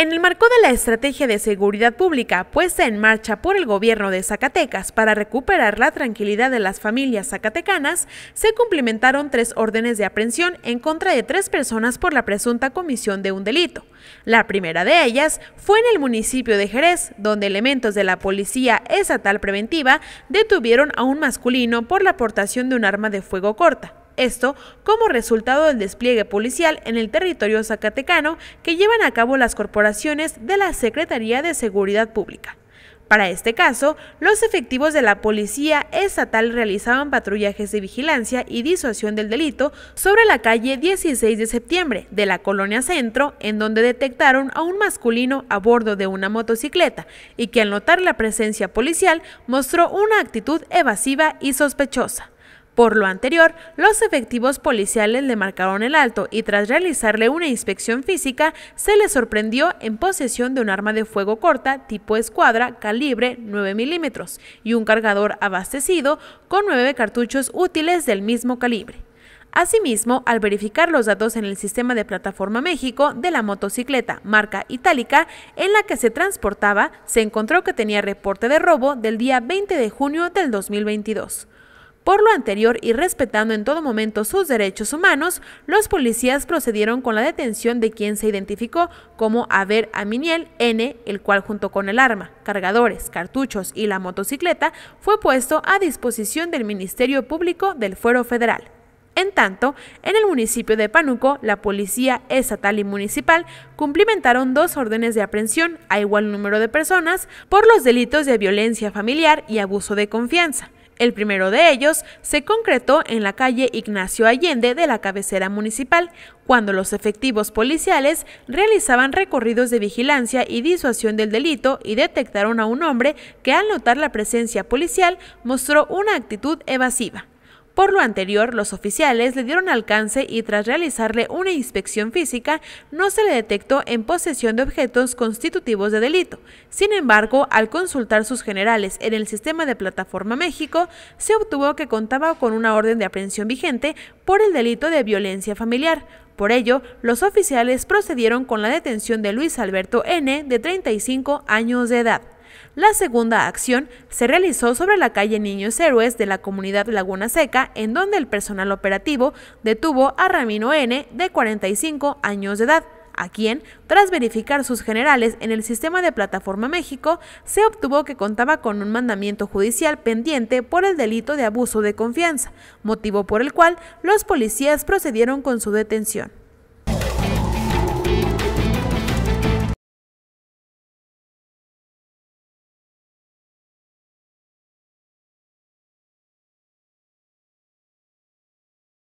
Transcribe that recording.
En el marco de la estrategia de seguridad pública puesta en marcha por el gobierno de Zacatecas para recuperar la tranquilidad de las familias zacatecanas, se cumplimentaron tres órdenes de aprehensión en contra de tres personas por la presunta comisión de un delito. La primera de ellas fue en el municipio de Jerez, donde elementos de la Policía Estatal Preventiva detuvieron a un masculino por la aportación de un arma de fuego corta esto como resultado del despliegue policial en el territorio zacatecano que llevan a cabo las corporaciones de la Secretaría de Seguridad Pública. Para este caso, los efectivos de la Policía Estatal realizaban patrullajes de vigilancia y disuasión del delito sobre la calle 16 de septiembre de la Colonia Centro, en donde detectaron a un masculino a bordo de una motocicleta y que al notar la presencia policial mostró una actitud evasiva y sospechosa. Por lo anterior, los efectivos policiales le marcaron el alto y tras realizarle una inspección física, se le sorprendió en posesión de un arma de fuego corta tipo escuadra calibre 9 milímetros y un cargador abastecido con nueve cartuchos útiles del mismo calibre. Asimismo, al verificar los datos en el sistema de plataforma México de la motocicleta marca Itálica en la que se transportaba, se encontró que tenía reporte de robo del día 20 de junio del 2022. Por lo anterior y respetando en todo momento sus derechos humanos, los policías procedieron con la detención de quien se identificó como Aver Aminiel N, el cual junto con el arma, cargadores, cartuchos y la motocicleta fue puesto a disposición del Ministerio Público del Fuero Federal. En tanto, en el municipio de Panuco, la Policía Estatal y Municipal cumplimentaron dos órdenes de aprehensión a igual número de personas por los delitos de violencia familiar y abuso de confianza. El primero de ellos se concretó en la calle Ignacio Allende de la cabecera municipal, cuando los efectivos policiales realizaban recorridos de vigilancia y disuasión del delito y detectaron a un hombre que al notar la presencia policial mostró una actitud evasiva. Por lo anterior, los oficiales le dieron alcance y tras realizarle una inspección física, no se le detectó en posesión de objetos constitutivos de delito. Sin embargo, al consultar sus generales en el sistema de Plataforma México, se obtuvo que contaba con una orden de aprehensión vigente por el delito de violencia familiar, por ello, los oficiales procedieron con la detención de Luis Alberto N., de 35 años de edad. La segunda acción se realizó sobre la calle Niños Héroes de la comunidad Laguna Seca, en donde el personal operativo detuvo a Ramino N, de 45 años de edad, a quien, tras verificar sus generales en el sistema de Plataforma México, se obtuvo que contaba con un mandamiento judicial pendiente por el delito de abuso de confianza, motivo por el cual los policías procedieron con su detención.